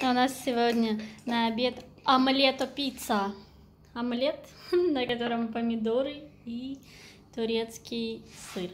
У нас сегодня на обед омлето-пицца. Омлет, на котором помидоры и турецкий сыр.